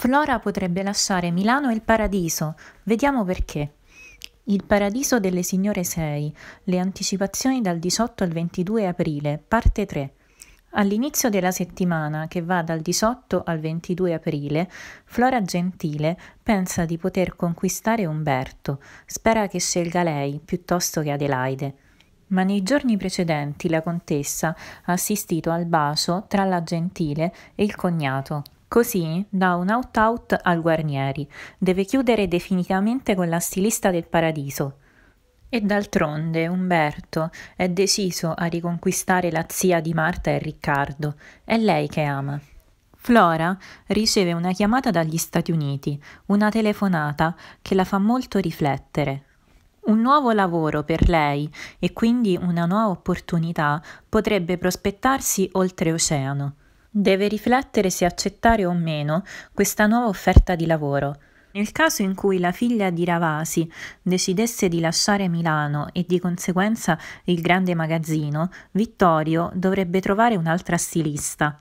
Flora potrebbe lasciare Milano e il paradiso. Vediamo perché. Il paradiso delle signore 6, le anticipazioni dal 18 al 22 aprile, parte 3. All'inizio della settimana, che va dal 18 al 22 aprile, Flora Gentile pensa di poter conquistare Umberto, spera che scelga lei piuttosto che Adelaide. Ma nei giorni precedenti la contessa ha assistito al bacio tra la Gentile e il cognato. Così, da un out-out al Guarnieri, deve chiudere definitivamente con la stilista del paradiso. E d'altronde Umberto è deciso a riconquistare la zia di Marta e Riccardo, è lei che ama. Flora riceve una chiamata dagli Stati Uniti, una telefonata che la fa molto riflettere. Un nuovo lavoro per lei e quindi una nuova opportunità potrebbe prospettarsi oltreoceano. Deve riflettere se accettare o meno questa nuova offerta di lavoro. Nel caso in cui la figlia di Ravasi decidesse di lasciare Milano e di conseguenza il grande magazzino, Vittorio dovrebbe trovare un'altra stilista.